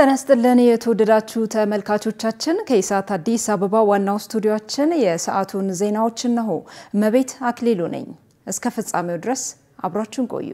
ጤና ይስጥልን የተወደዳችሁ ተመልካቾቻችን፣ ከኢሳት አዲስ አበባ ዋናው ስቱዲዮችን የሰዓቱን ዜናዎች እነሆ። እመቤት አክሊሉ ነኝ። እስከ ፍጻሜው ድረስ አብራችሁን ቆዩ።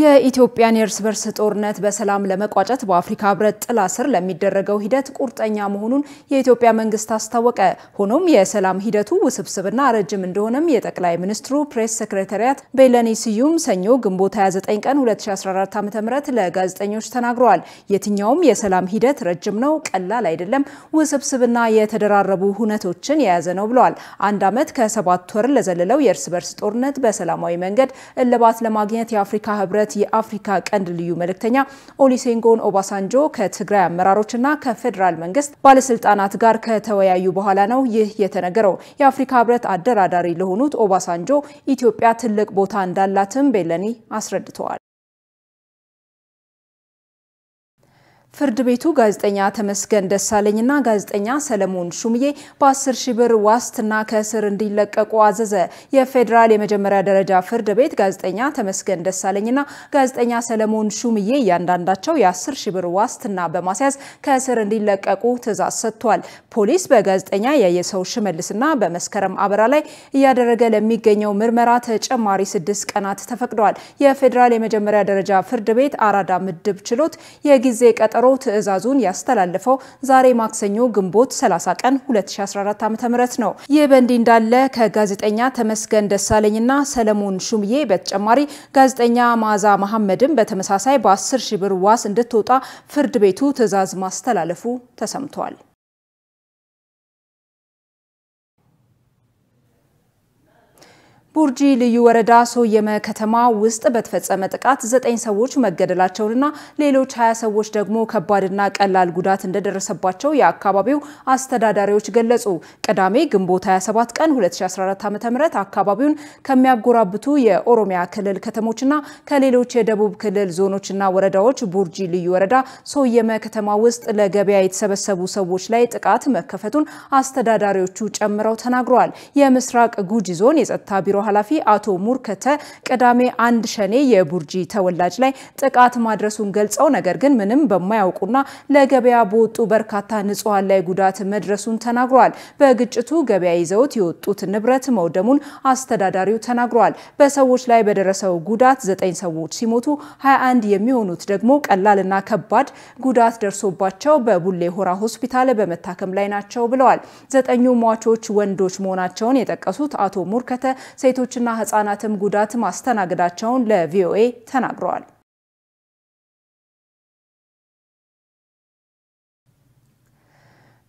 የኢትዮጵያን የእርስ በርስ ጦርነት በሰላም ለመቋጨት በአፍሪካ ህብረት ጥላ ስር ለሚደረገው ሂደት ቁርጠኛ መሆኑን የኢትዮጵያ መንግስት አስታወቀ። ሆኖም የሰላም ሂደቱ ውስብስብና ረጅም እንደሆነም የጠቅላይ ሚኒስትሩ ፕሬስ ሴክሬታሪያት በየለኔ ስዩም ሰኞ ግንቦት 29 ቀን 2014 ዓ.ም ለጋዜጠኞች ተናግረዋል። የትኛውም የሰላም ሂደት ረጅም ነው፣ ቀላል አይደለም፣ ውስብስብና የተደራረቡ ሁነቶችን የያዘ ነው ብለዋል። አንድ ዓመት ከሰባት ወር ለዘለለው የእርስ በርስ ጦርነት በሰላማዊ መንገድ እልባት ለማግኘት የአፍሪካ ህብረት ህብረት የአፍሪካ ቀንድ ልዩ መልእክተኛ ኦሊሴንጎን ኦባሳንጆ ከትግራይ አመራሮችና ከፌዴራል መንግስት ባለስልጣናት ጋር ከተወያዩ በኋላ ነው ይህ የተነገረው። የአፍሪካ ህብረት አደራዳሪ ለሆኑት ኦባሳንጆ ኢትዮጵያ ትልቅ ቦታ እንዳላትም ቤለኒ አስረድተዋል። ፍርድ ቤቱ ጋዜጠኛ ተመስገን ደሳለኝና ጋዜጠኛ ሰለሞን ሹምዬ በ10 ሺህ ብር ዋስትና ከእስር እንዲለቀቁ አዘዘ። የፌዴራል የመጀመሪያ ደረጃ ፍርድ ቤት ጋዜጠኛ ተመስገን ደሳለኝና ጋዜጠኛ ሰለሞን ሹምዬ እያንዳንዳቸው የ10 ሺህ ብር ዋስትና በማስያዝ ከእስር እንዲለቀቁ ትዕዛዝ ሰጥቷል። ፖሊስ በጋዜጠኛ ያየሰው ሽመልስና በመስከረም አበራ ላይ እያደረገ ለሚገኘው ምርመራ ተጨማሪ ስድስት ቀናት ተፈቅደዋል። የፌዴራል የመጀመሪያ ደረጃ ፍርድ ቤት አራዳ ምድብ ችሎት የጊዜ ቀጠሮ ፒያሮ ትዕዛዙን ያስተላለፈው ዛሬ ማክሰኞ ግንቦት 30 ቀን 2014 ዓ.ም ነው። ይህ በእንዲህ እንዳለ ከጋዜጠኛ ተመስገን ደሳለኝና ሰለሞን ሹምዬ በተጨማሪ ጋዜጠኛ ማዛ መሐመድም በተመሳሳይ በ10 ሺህ ብር ዋስ እንድትወጣ ፍርድ ቤቱ ትዕዛዝ ማስተላለፉ ተሰምቷል። ቡርጂ ልዩ ወረዳ ሶየመ ከተማ ውስጥ በተፈጸመ ጥቃት ዘጠኝ ሰዎች መገደላቸውንና ሌሎች ሀያ ሰዎች ደግሞ ከባድና ቀላል ጉዳት እንደደረሰባቸው የአካባቢው አስተዳዳሪዎች ገለጹ። ቅዳሜ ግንቦት 27 ቀን 2014 ዓ ም አካባቢውን ከሚያጎራብቱ የኦሮሚያ ክልል ከተሞችና ከሌሎች የደቡብ ክልል ዞኖችና ወረዳዎች ቡርጂ ልዩ ወረዳ ሶየመ ከተማ ውስጥ ለገበያ የተሰበሰቡ ሰዎች ላይ ጥቃት መከፈቱን አስተዳዳሪዎቹ ጨምረው ተናግረዋል። የምስራቅ ጉጂ ዞን የጸጥታ ቢሮ ኃላፊ አቶ ሙርከተ ቅዳሜ አንድ ሸኔ የቡርጂ ተወላጅ ላይ ጥቃት ማድረሱን ገልጸው ነገር ግን ምንም በማያውቁና ለገበያ በወጡ በርካታ ንጹሐን ላይ ጉዳት መድረሱን ተናግረዋል። በግጭቱ ገበያ ይዘውት የወጡት ንብረት መውደሙን አስተዳዳሪው ተናግረዋል። በሰዎች ላይ በደረሰው ጉዳት ዘጠኝ ሰዎች ሲሞቱ 21 የሚሆኑት ደግሞ ቀላልና ከባድ ጉዳት ደርሶባቸው በቡሌ ሆራ ሆስፒታል በመታከም ላይ ናቸው ብለዋል። ዘጠኙ ሟቾች ወንዶች መሆናቸውን የጠቀሱት አቶ ሙርከተ ሴቶችና ህጻናትም ጉዳት ማስተናገዳቸውን ለቪኦኤ ተናግረዋል።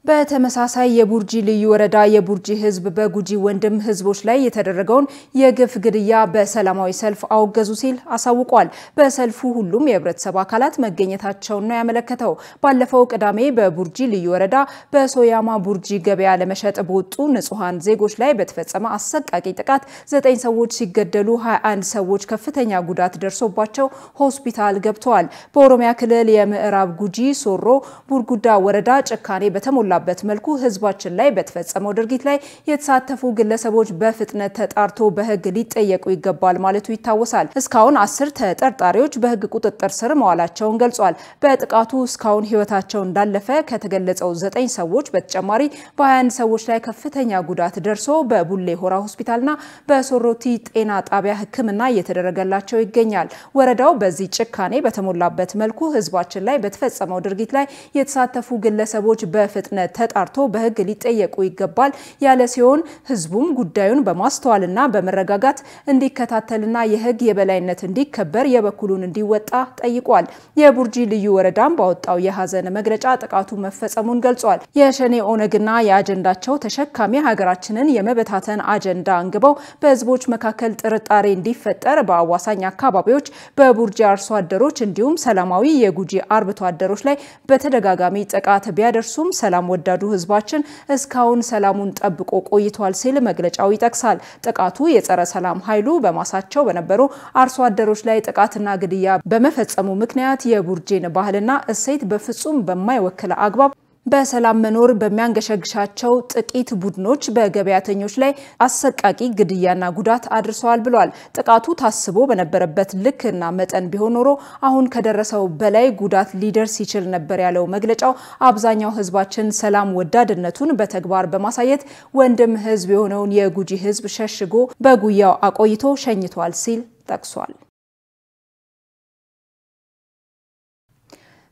በተመሳሳይ የቡርጂ ልዩ ወረዳ የቡርጂ ሕዝብ በጉጂ ወንድም ሕዝቦች ላይ የተደረገውን የግፍ ግድያ በሰላማዊ ሰልፍ አወገዙ ሲል አሳውቋል። በሰልፉ ሁሉም የህብረተሰብ አካላት መገኘታቸውን ነው ያመለከተው። ባለፈው ቅዳሜ በቡርጂ ልዩ ወረዳ በሶያማ ቡርጂ ገበያ ለመሸጥ በወጡ ንጹሐን ዜጎች ላይ በተፈጸመ አሰቃቂ ጥቃት ዘጠኝ ሰዎች ሲገደሉ 21 ሰዎች ከፍተኛ ጉዳት ደርሶባቸው ሆስፒታል ገብተዋል። በኦሮሚያ ክልል የምዕራብ ጉጂ ሶሮ ቡርጉዳ ወረዳ ጭካኔ በተሞላ በሚያሰራበት መልኩ ህዝባችን ላይ በተፈጸመው ድርጊት ላይ የተሳተፉ ግለሰቦች በፍጥነት ተጣርቶ በህግ ሊጠየቁ ይገባል ማለቱ ይታወሳል። እስካሁን አስር ተጠርጣሪዎች በህግ ቁጥጥር ስር መዋላቸውን ገልጿል። በጥቃቱ እስካሁን ህይወታቸው እንዳለፈ ከተገለጸው ዘጠኝ ሰዎች በተጨማሪ በ21 ሰዎች ላይ ከፍተኛ ጉዳት ደርሶ በቡሌ ሆራ ሆስፒታልና በሶሮቲ ጤና ጣቢያ ህክምና እየተደረገላቸው ይገኛል። ወረዳው በዚህ ጭካኔ በተሞላበት መልኩ ህዝባችን ላይ በተፈጸመው ድርጊት ላይ የተሳተፉ ግለሰቦች በፍጥነት ምንነት ተጣርቶ በህግ ሊጠየቁ ይገባል ያለ ሲሆን ህዝቡም ጉዳዩን በማስተዋልና በመረጋጋት እንዲከታተልና የህግ የበላይነት እንዲከበር የበኩሉን እንዲወጣ ጠይቋል። የቡርጂ ልዩ ወረዳም ባወጣው የሀዘን መግለጫ ጥቃቱ መፈጸሙን ገልጿል። የሸኔ ኦነግና የአጀንዳቸው ተሸካሚ ሀገራችንን የመበታተን አጀንዳ አንግበው በህዝቦች መካከል ጥርጣሬ እንዲፈጠር በአዋሳኝ አካባቢዎች በቡርጂ አርሶ አደሮች እንዲሁም ሰላማዊ የጉጂ አርብቶ አደሮች ላይ በተደጋጋሚ ጥቃት ቢያደርሱም ሰላም ሰላም ወዳዱ ህዝባችን እስካሁን ሰላሙን ጠብቆ ቆይቷል ሲል መግለጫው ይጠቅሳል። ጥቃቱ የጸረ ሰላም ኃይሉ በማሳቸው በነበሩ አርሶ አደሮች ላይ ጥቃትና ግድያ በመፈጸሙ ምክንያት የቡርጂን ባህልና እሴት በፍጹም በማይወክል አግባብ በሰላም መኖር በሚያንገሸግሻቸው ጥቂት ቡድኖች በገበያተኞች ላይ አሰቃቂ ግድያና ጉዳት አድርሰዋል ብለዋል። ጥቃቱ ታስቦ በነበረበት ልክና መጠን ቢሆን ኖሮ አሁን ከደረሰው በላይ ጉዳት ሊደርስ ይችል ነበር ያለው መግለጫው አብዛኛው ሕዝባችን ሰላም ወዳድነቱን በተግባር በማሳየት ወንድም ሕዝብ የሆነውን የጉጂ ሕዝብ ሸሽጎ በጉያው አቆይቶ ሸኝቷል ሲል ጠቅሷል።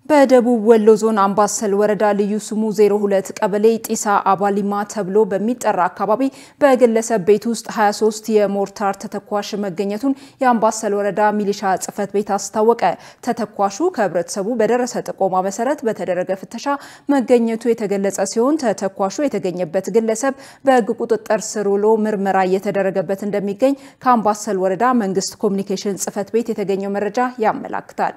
በደቡብ ወሎ ዞን አምባሰል ወረዳ ልዩ ስሙ 02 ቀበሌ ጢሳ አባሊማ ተብሎ በሚጠራ አካባቢ በግለሰብ ቤት ውስጥ 23 የሞርታር ተተኳሽ መገኘቱን የአምባሰል ወረዳ ሚሊሻ ጽሕፈት ቤት አስታወቀ። ተተኳሹ ከህብረተሰቡ በደረሰ ጥቆማ መሰረት በተደረገ ፍተሻ መገኘቱ የተገለጸ ሲሆን ተተኳሹ የተገኘበት ግለሰብ በሕግ ቁጥጥር ስር ውሎ ምርመራ እየተደረገበት እንደሚገኝ ከአምባሰል ወረዳ መንግስት ኮሚኒኬሽን ጽሕፈት ቤት የተገኘው መረጃ ያመላክታል።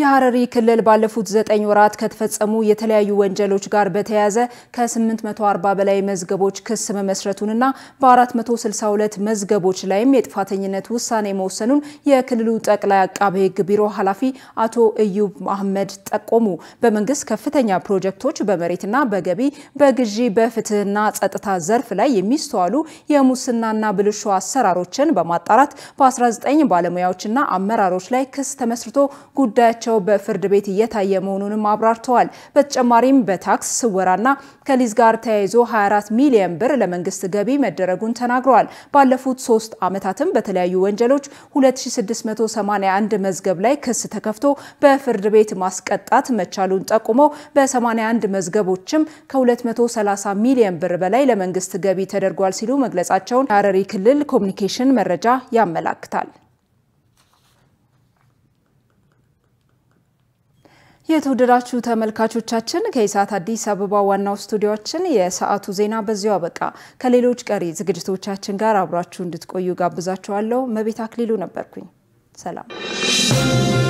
የሐረሪ ክልል ባለፉት ዘጠኝ ወራት ከተፈጸሙ የተለያዩ ወንጀሎች ጋር በተያያዘ ከ840 በላይ መዝገቦች ክስ መመስረቱንና በ462 መዝገቦች ላይም የጥፋተኝነት ውሳኔ መወሰኑን የክልሉ ጠቅላይ አቃቤ ሕግ ቢሮ ኃላፊ አቶ እዩብ አህመድ ጠቆሙ። በመንግስት ከፍተኛ ፕሮጀክቶች በመሬትና በገቢ በግዢ በፍትህና ጸጥታ ዘርፍ ላይ የሚስተዋሉ የሙስናና ብልሹ አሰራሮችን በማጣራት በ19 ባለሙያዎችና አመራሮች ላይ ክስ ተመስርቶ ጉዳያቸው ጉዳያቸው በፍርድ ቤት እየታየ መሆኑንም አብራርተዋል። በተጨማሪም በታክስ ስወራና ከሊዝ ጋር ተያይዞ 24 ሚሊዮን ብር ለመንግስት ገቢ መደረጉን ተናግረዋል። ባለፉት ሶስት ዓመታትም በተለያዩ ወንጀሎች 2681 መዝገብ ላይ ክስ ተከፍቶ በፍርድ ቤት ማስቀጣት መቻሉን ጠቁመው በ81 መዝገቦችም ከ230 ሚሊዮን ብር በላይ ለመንግስት ገቢ ተደርጓል ሲሉ መግለጻቸውን የሐረሪ ክልል ኮሚኒኬሽን መረጃ ያመላክታል። የተወደዳችሁ ተመልካቾቻችን ከኢሳት አዲስ አበባ ዋናው ስቱዲዮችን የሰዓቱ ዜና በዚሁ አበቃ። ከሌሎች ቀሪ ዝግጅቶቻችን ጋር አብራችሁ እንድትቆዩ ጋብዛችኋለሁ። መቤት አክሊሉ ነበርኩኝ። ሰላም